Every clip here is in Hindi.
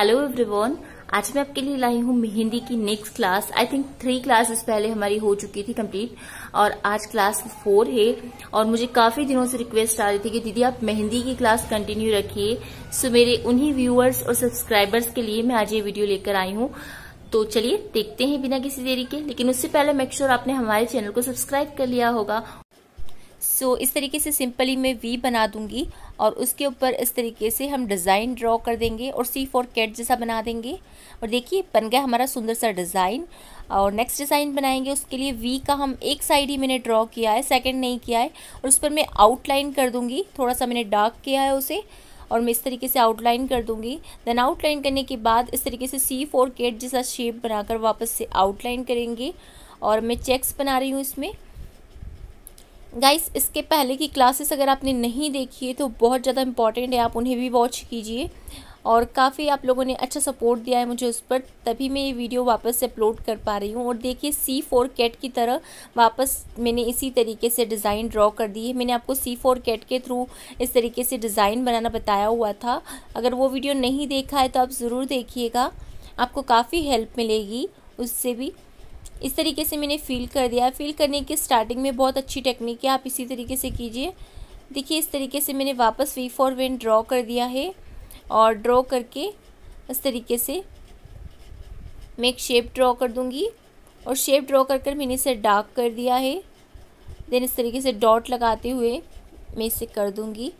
हेलो एवरीवन आज मैं आपके लिए लाई हूँ मेहंदी की next class I think three classes पहले हमारी हो चुकी थी कंप्लीट और आज क्लास फोर है और मुझे काफी दिनों से रिक्वेस्ट आ रही थी कि दीदी आप मेहंदी की क्लास कंटिन्यू रखिए सो मेरे उन्हीं व्यूअर्स और सब्सक्राइबर्स के लिए मैं आज ये वीडियो लेकर आई हूँ तो चलिए देखते हैं बिना किसी देरी के लेकिन उससे पहले मेक श्योर sure आपने हमारे चैनल को सब्सक्राइब कर लिया होगा सो so, इस तरीके से सिंपली मैं वी बना दूंगी और उसके ऊपर इस तरीके से हम डिज़ाइन ड्रॉ कर देंगे और सी फॉर कैट जैसा बना देंगे और देखिए बन गया हमारा सुंदर सा डिज़ाइन और नेक्स्ट डिज़ाइन बनाएंगे उसके लिए वी का हम एक साइड ही मैंने ड्रॉ किया है सेकंड नहीं किया है और उस पर मैं आउटलाइन कर दूँगी थोड़ा सा मैंने डार्क किया है उसे और मैं इस तरीके से आउटलाइन कर दूंगी देन आउटलाइन करने के बाद इस तरीके से सी फोर केट जैसा शेप बनाकर वापस से आउटलाइन करेंगे और मैं चेक्स बना रही हूँ इसमें गाइस इसके पहले की क्लासेस अगर आपने नहीं देखी है तो बहुत ज़्यादा इंपॉर्टेंट है आप उन्हें भी वॉच कीजिए और काफ़ी आप लोगों ने अच्छा सपोर्ट दिया है मुझे उस पर तभी मैं ये वीडियो वापस से अपलोड कर पा रही हूँ और देखिए सी फोर कैट की तरह वापस मैंने इसी तरीके से डिज़ाइन ड्रॉ कर दी है मैंने आपको सी फोर कैट के थ्रू इस तरीके से डिज़ाइन बनाना बताया हुआ था अगर वो वीडियो नहीं देखा है तो आप ज़रूर देखिएगा आपको काफ़ी हेल्प मिलेगी उससे भी इस तरीके से मैंने फिल कर दिया फिल करने के स्टार्टिंग में बहुत अच्छी टेक्निक है आप इसी तरीके से कीजिए देखिए इस तरीके से मैंने वापस वी फॉर वेन ड्रॉ कर दिया है और ड्रॉ करके इस तरीके से मैं एक शेप ड्रॉ कर दूँगी और शेप ड्रॉ कर कर मैंने इसे डार्क कर दिया है देन इस तरीके से डॉट लगाते हुए मैं इसे कर दूँगी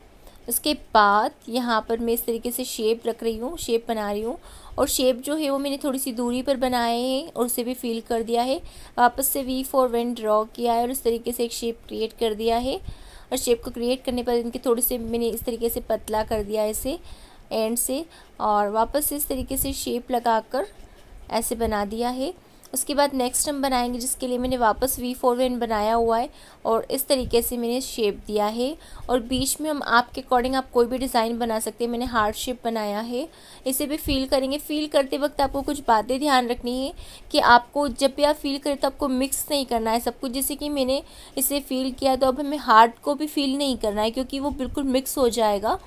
उसके बाद यहाँ पर मैं इस तरीके से शेप रख रही हूँ शेप बना रही हूँ और शेप जो है वो मैंने थोड़ी सी दूरी पर बनाए हैं और उसे भी फील कर दिया है वापस से वी फॉर वेन ड्रॉ किया है और इस तरीके से एक शेप क्रिएट कर दिया है और शेप को क्रिएट करने पर इनके थोड़े से मैंने इस तरीके से पतला कर दिया है इसे एंड से और वापस इस तरीके से शेप लगा ऐसे बना दिया है उसके बाद नेक्स्ट हम बनाएंगे जिसके लिए मैंने वापस वी फोर वेन बनाया हुआ है और इस तरीके से मैंने शेप दिया है और बीच में हम आपके अकॉर्डिंग आप कोई भी डिज़ाइन बना सकते हैं मैंने हार्ड शेप बनाया है इसे भी फील करेंगे फील करते वक्त आपको कुछ बातें ध्यान रखनी है कि आपको जब भी आप फील करें तो आपको मिक्स नहीं करना है सब कुछ जैसे कि मैंने इसे फील किया तो अब हमें हार्ट को भी फील नहीं करना है क्योंकि वो बिल्कुल मिक्स हो जाएगा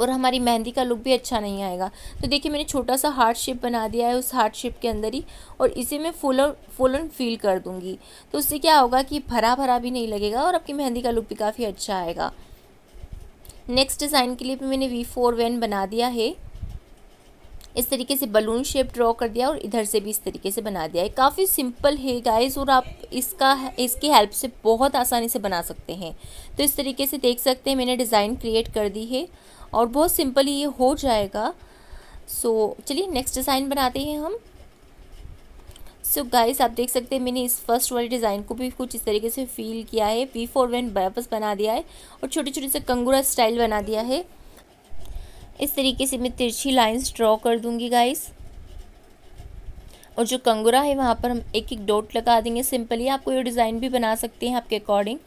और हमारी मेहंदी का लुक भी अच्छा नहीं आएगा तो देखिए मैंने छोटा सा हार्ट शेप बना दिया है उस हार्ट शेप के अंदर ही और इसे मैं फुल और फुल फील कर दूंगी तो उससे क्या होगा कि भरा भरा भी नहीं लगेगा और आपकी मेहंदी का लुक भी काफ़ी अच्छा आएगा नेक्स्ट डिज़ाइन के लिए भी मैंने वी फोर वेन बना दिया है इस तरीके से बलून शेप ड्रॉ कर दिया और इधर से भी इस तरीके से बना दिया है काफ़ी सिंपल है गाइस और आप इसका इसकी हेल्प से बहुत आसानी से बना सकते हैं तो इस तरीके से देख सकते हैं मैंने डिज़ाइन क्रिएट कर दी है और बहुत सिंपली ये हो जाएगा सो so, चलिए नेक्स्ट डिज़ाइन बनाते हैं हम सो so गाइस आप देख सकते हैं मैंने इस फर्स्ट वाले डिज़ाइन को भी कुछ इस तरीके से फील किया है वी फोर वन वापस बना दिया है और छोटे छोटे से कंगूरा स्टाइल बना दिया है इस तरीके से मैं तिरछी लाइंस ड्रॉ कर दूंगी गाइस और जो कंगूरा है वहाँ पर हम एक एक डॉट लगा देंगे सिंपली आपको ये डिज़ाइन भी बना सकते हैं आपके अकॉर्डिंग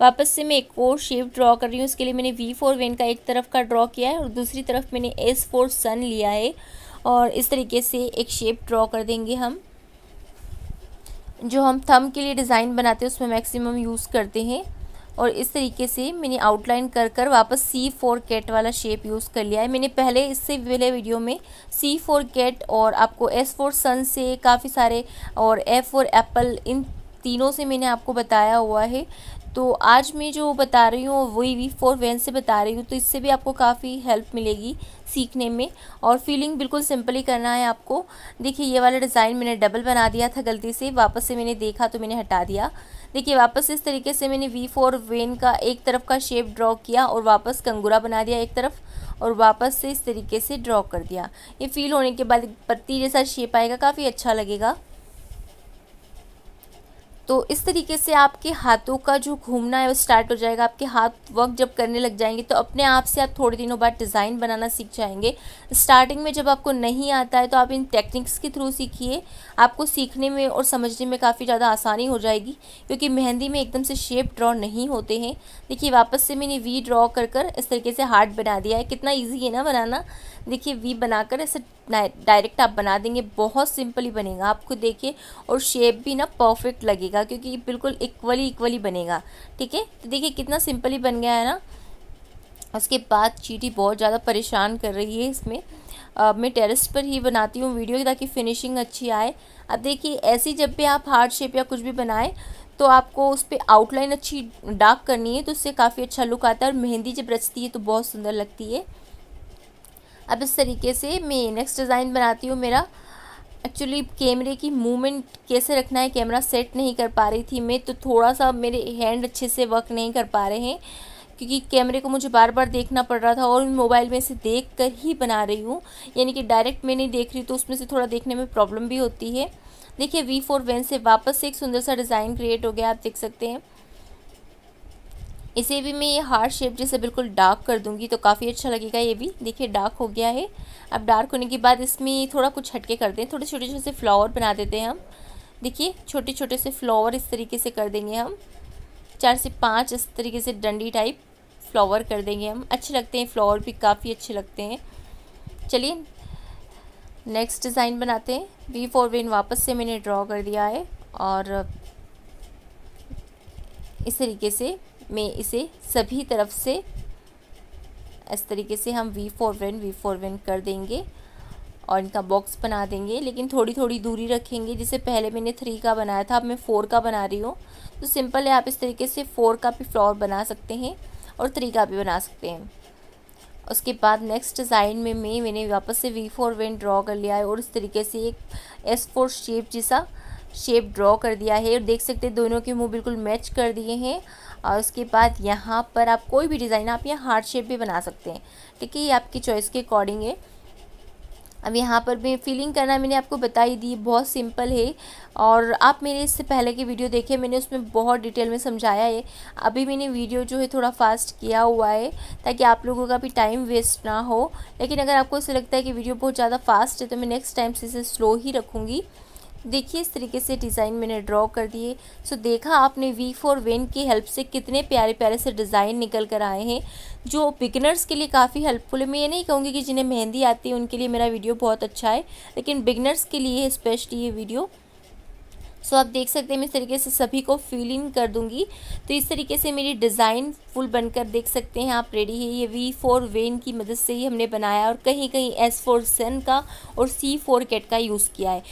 वापस से मैं एक और शेप ड्रॉ कर रही हूँ उसके लिए मैंने वी फोर वेन का एक तरफ का ड्रॉ किया है और दूसरी तरफ मैंने एस फोर सन लिया है और इस तरीके से एक शेप ड्रॉ कर देंगे हम जो हम थम के लिए डिज़ाइन बनाते हैं उसमें मैक्सिमम यूज़ करते हैं और इस तरीके से मैंने आउटलाइन कर कर वापस सी फोर कैट वाला शेप यूज़ कर लिया है मैंने पहले इससे पहले वीडियो में सी फोर कैट और आपको एस फोर सन से काफ़ी सारे और एफ फोर एप्पल इन तीनों से मैंने आपको बताया हुआ है तो आज मैं जो बता रही हूँ वही वी फोर वेन से बता रही हूँ तो इससे भी आपको काफ़ी हेल्प मिलेगी सीखने में और फीलिंग बिल्कुल सिंपल ही करना है आपको देखिए ये वाला डिज़ाइन मैंने डबल बना दिया था गलती से वापस से मैंने देखा तो मैंने हटा दिया देखिए वापस इस तरीके से मैंने वी फोर वेन का एक तरफ का शेप ड्रॉ किया और वापस कंगूरा बना दिया एक तरफ और वापस से इस तरीके से ड्रॉ कर दिया ये फील होने के बाद पत्ती जैसा शेप आएगा काफ़ी अच्छा लगेगा तो इस तरीके से आपके हाथों का जो घूमना है वो स्टार्ट हो जाएगा आपके हाथ वर्क जब करने लग जाएंगे तो अपने आप से आप थोड़े दिनों बाद डिज़ाइन बनाना सीख जाएंगे स्टार्टिंग में जब आपको नहीं आता है तो आप इन टेक्निक्स के थ्रू सीखिए आपको सीखने में और समझने में काफ़ी ज़्यादा आसानी हो जाएगी क्योंकि मेहंदी में एकदम से शेप ड्रॉ नहीं होते हैं देखिए वापस से मैंने वी ड्रॉ कर कर इस तरीके से हार्ट बना दिया है कितना ईजी है ना बनाना देखिए वी बनाकर ऐसे डायरेक्ट आप बना देंगे बहुत सिंपली बनेगा आप खुद देखिए और शेप भी ना परफेक्ट लगेगा क्योंकि बिल्कुल इक्वली इक्वली बनेगा ठीक है तो देखिए कितना सिंपली बन गया है ना उसके बाद चीटी बहुत ज़्यादा परेशान कर रही है इसमें आ, मैं टेरेस पर ही बनाती हूँ वीडियो ताकि फिनिशिंग अच्छी आए अब देखिए ऐसी जब भी आप हार्ड शेप या कुछ भी बनाएं तो आपको उस पर आउटलाइन अच्छी डार्क करनी है तो उससे काफ़ी अच्छा लुक आता है और मेहंदी जब रचती है तो बहुत सुंदर लगती है अब इस तरीके से मैं नेक्स्ट डिज़ाइन बनाती हूँ मेरा एक्चुअली कैमरे की मूवमेंट कैसे रखना है कैमरा सेट नहीं कर पा रही थी मैं तो थोड़ा सा मेरे हैंड अच्छे से वर्क नहीं कर पा रहे हैं क्योंकि कैमरे को मुझे बार बार देखना पड़ रहा था और मोबाइल में से देख कर ही बना रही हूँ यानी कि डायरेक्ट मैं नहीं देख रही तो उसमें से थोड़ा देखने में प्रॉब्लम भी होती है देखिए वी फोर वेन से वापस से एक सुंदर सा डिज़ाइन क्रिएट हो गया आप देख सकते हैं इसे भी मैं ये हार्ड शेप जैसे बिल्कुल डार्क कर दूंगी तो काफ़ी अच्छा लगेगा ये भी देखिए डार्क हो गया है अब डार्क होने के बाद इसमें थोड़ा कुछ हटके कर दें थोड़े छोटे छोटे फ्लावर बना देते हैं हम देखिए छोटे छोटे से फ्लावर इस तरीके से कर देंगे हम चार से पाँच इस तरीके से डंडी टाइप फ्लावर कर देंगे हम अच्छे लगते हैं फ्लावर भी काफ़ी अच्छे लगते हैं चलिए नेक्स्ट डिज़ाइन बनाते हैं वी फोर वेन वापस से मैंने ड्रॉ कर दिया है और इस तरीके से में इसे सभी तरफ से इस तरीके से हम V four one V four one कर देंगे और इनका बॉक्स बना देंगे लेकिन थोड़ी थोड़ी दूरी रखेंगे जिसे पहले मैंने थ्री का बनाया था अब मैं फ़ोर का बना रही हूँ तो सिंपल है आप इस तरीके से फ़ोर का भी फ्लावर बना सकते हैं और थ्री का भी बना सकते हैं उसके बाद नेक्स्ट डिज़ाइन में मैं मैंने वापस से वी फोर वेन ड्रॉ कर लिया है और इस तरीके से एक एस फोर शेप जैसा शेप ड्रॉ कर दिया है और देख सकते हैं दोनों के मुंह बिल्कुल मैच कर दिए हैं और उसके बाद यहाँ पर आप कोई भी डिज़ाइन आप यहाँ हार्ट शेप भी बना सकते हैं ठीक है ये आपकी चॉइस के अकॉर्डिंग है अब यहाँ पर भी फिलिंग करना मैंने आपको बताई दी बहुत सिंपल है और आप मेरे इससे पहले की वीडियो देखे मैंने उसमें बहुत डिटेल में समझाया है अभी मैंने वीडियो जो है थोड़ा फास्ट किया हुआ है ताकि आप लोगों का भी टाइम वेस्ट ना हो लेकिन अगर आपको ऐसा लगता है कि वीडियो बहुत ज़्यादा फास्ट है तो मैं नेक्स्ट टाइम से इसे स्लो ही रखूँगी देखिए इस तरीके से डिज़ाइन मैंने ड्रॉ कर दिए सो देखा आपने वी फोर वेन की हेल्प से कितने प्यारे प्यारे से डिज़ाइन निकल कर आए हैं जो बिगनर्स के लिए काफ़ी हेल्पफुल है मैं ये नहीं कहूँगी कि जिन्हें मेहंदी आती है उनके लिए मेरा वीडियो बहुत अच्छा है लेकिन बिगनर्स के लिए स्पेशली ये वीडियो सो so, आप देख सकते हैं मैं इस तरीके से सभी को फिल इन कर दूंगी तो इस तरीके से मेरी डिज़ाइन फुल बनकर देख सकते हैं आप रेडी है ये वी फोर वेन की मदद से ही हमने बनाया और कहीं कहीं एस फोर सन का और सी फोर कैट का यूज़ किया है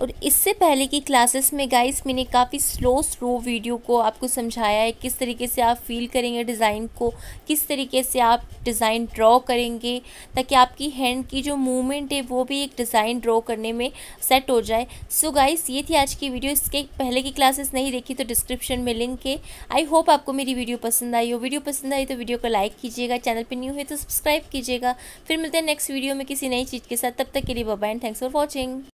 और इससे पहले की क्लासेस में गाइस मैंने काफ़ी स्लो स्लो वीडियो को आपको समझाया है किस तरीके से आप फील करेंगे डिज़ाइन को किस तरीके से आप डिज़ाइन ड्रॉ करेंगे ताकि आपकी हैंड की जो मूवमेंट है वो भी एक डिज़ाइन ड्रॉ करने में सेट हो जाए सो so गाइस ये थी आज की वीडियो इसके पहले की क्लासेस नहीं देखी तो डिस्क्रिप्शन में लिंक है आई होप आपको मेरी वीडियो पसंद आई हो वीडियो पसंद आई तो वीडियो को लाइक कीजिएगा चैनल पर न्यू है तो सब्सक्राइब कीजिएगा फिर मिलते हैं नेक्स्ट वीडियो में किसी नई चीज़ के साथ तब तक के लिए bye and thanks for watching